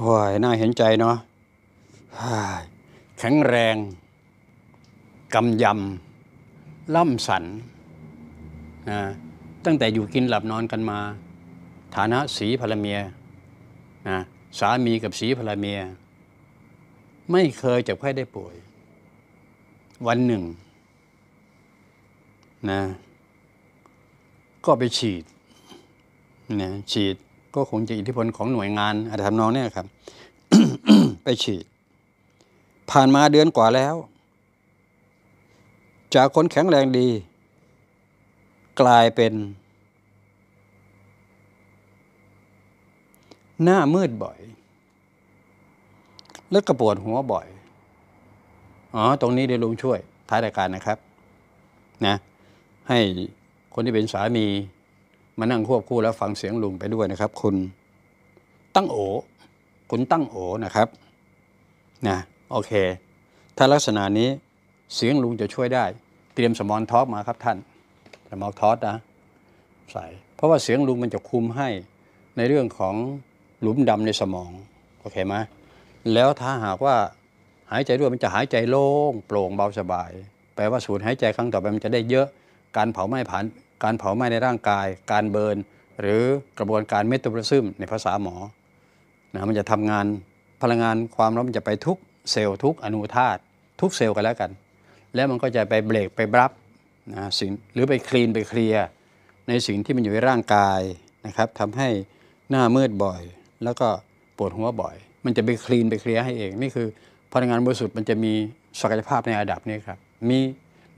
โอ้ยน่าเห็นใจเนาะแข็งแรง กำยำ ล่ำสันนะตั้งแต่อยู่กินหลับนอนกันมา ฐานะสีภรรเมีย นะสามีกับสีภรรเมีย ไม่เคยจะบไข้ได้ป่วย วันหนึ่งนะก็ไปฉีดนะฉีดก็คงจะอิทธิพลของหน่วยงานอจจรทำนองนี้ครับ ไปฉีด ผ่านมาเดือนกว่าแล้ว จากคนแข็งแรงดี กลายเป็น หน้ามืดบ่อย และกระปวดหัวบ่อย อ๋อ ตรงนี้ได้ลุงช่วย ท้ายรายการนะครับนะให้คนที่เป็นสามีมานั่งควบคู่แล้วฟังเสียงลุงไปด้วยนะครับ คุณตั้งโอคุณตั้งโอนะครับนะโอเค ถ้าลักษณะนี้เสียงลุง จะช่วยได้ เตรียมสมอลท็อสมาครับท่านสมอลท็อสนะใส่เพราะว่าเสียงลุงมันจะคุมให้ในเรื่องของหลุมดำในสมองโอเคไหมแล้วถ้าหากว่า หายใจด้วยมันจะหายใจโล่งโปร่งเบาสบาย แปลว่าสูดหายใจครั้งต่อไปมันจะได้เยอะการเผาไหม้ผ่านการเผาไหม้ในร่างกาย การเบิร์นหรือกระบวนการเมตาบอลิซึมในภาษาหมอนะมันจะทำงานพลังงานความร้อนมันจะไปทุกเซลล์ทุกอนุธาตุทุกเซลล์กันแล้วกัน แล้วมันก็จะไปเบรกไปบรับนะสิ่งหรือไปคลีนไปเคลียร์ในสิ่งที่มันอยู่ในร่างกายนะครับทำให้หน้ามืดบ่อย แล้วก็ปวดหัวบ่อย มันจะไปคลีนไปเคลียร์ให้เอง นี่คือ พลังงานบริสุทธิ์มันจะมีศักยภาพในระดับนี้ครับมี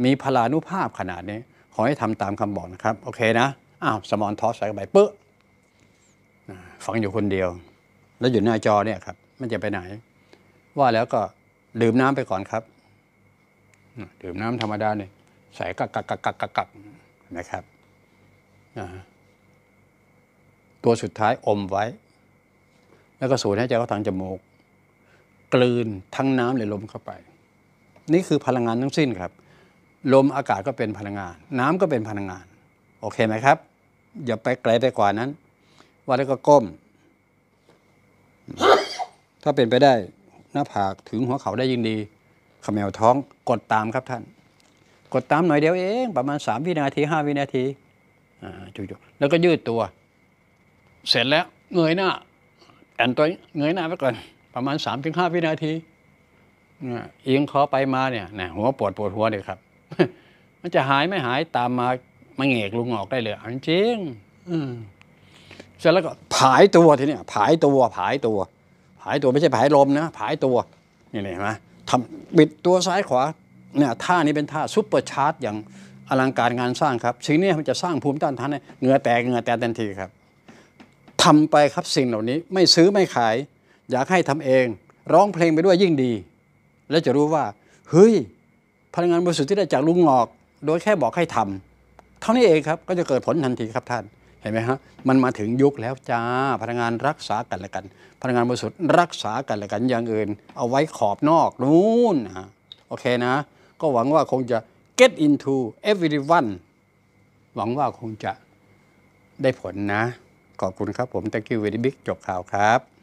มีพลานุภาพขนาดนี้ขอให้ทำตามคำบอกนะครับ โอเคนะอ้าวสมอนทอสใส่เข้าไปปึ๊บฟังอยู่คนเดียว แล้วอยู่หน้าจอเนี่ยครับมันจะไปไหน ว่าแล้วก็ดื่มน้ำไปก่อนครับดื่มน้ำธรรมดาเนี่ยใส่กักกักกักกักกักกักนะครับตัวสุดท้ายอมไว้ แล้วก็สูดให้ใจเขาทางจมูกกลืนทั้งน้ำเลยลมเข้าไป นี่คือพลังงานทั้งสิ้นครับลมอากาศก็เป็นพลังงาน น้ำก็เป็นพลังงาน โอเคไหมครับ อย่าไปไกลไปกว่านั้น ว่าแล้วก็ก้ม ถ้าเป็นไปได้ หน้าผากถึงหัวเขาได้ยิ่งดีขมวท้องกดตามครับท่าน กดตามหน่อยเดียวเอง ประมาณ3วินาที5วินาทีอ่าจุ๊ๆแล้วก็ยืดตัว เสร็จแล้วเงยหน้าแอนตัวเงยหน้าไป้ก่อน ประมาณ3-5วินาทีเอียงคอไปมาเนี่ยหัวปวดปวดหัวเลยครับมันจะหายไม่หายตามมามาเงกลุงออกได้เลยจริงเสร็จแล้วก็ผายตัวทีนี้ผายตัวผายตัว ผายตัวไม่ใช่ผายลมนะผายตัวนี่เห็นไหมทำบิดตัวซ้ายขวา เนี่ยท่านี้เป็นท่าซุปเปอร์ชาร์จอย่างอลังการงานสร้างครับสิ่งนี้มันจะสร้างภูมิต้านทานเหงื่อแตกเหงื่อแตกทันทีครับทำไปครับสิ่งเหล่านี้ ไม่ซื้อไม่ขาย อยากให้ทำเอง ร้องเพลงไปด้วยยิ่งดี แล้วจะรู้ว่า เฮ้ยพลังงานบริสุทธิ์ที่ได้จากลุงหงอกโดยแค่บอกให้ทำ เท่านี้เองครับก็จะเกิดผลทันทีครับท่านเห็นไหมฮะมันมาถึงยุคแล้วจ้าพลังงานรักษากันละกันพลังงานบริสุทธิ์รักษากันละกัน อย่างอื่น เอาไว้ขอบนอกนู่นฮะโอเคนะ ก็หวังว่าคงจะ get into everyone หวังว่าคงจะได้ผลนะ ขอบคุณครับผมตะคิวเวดิบิกจบข่าวครับ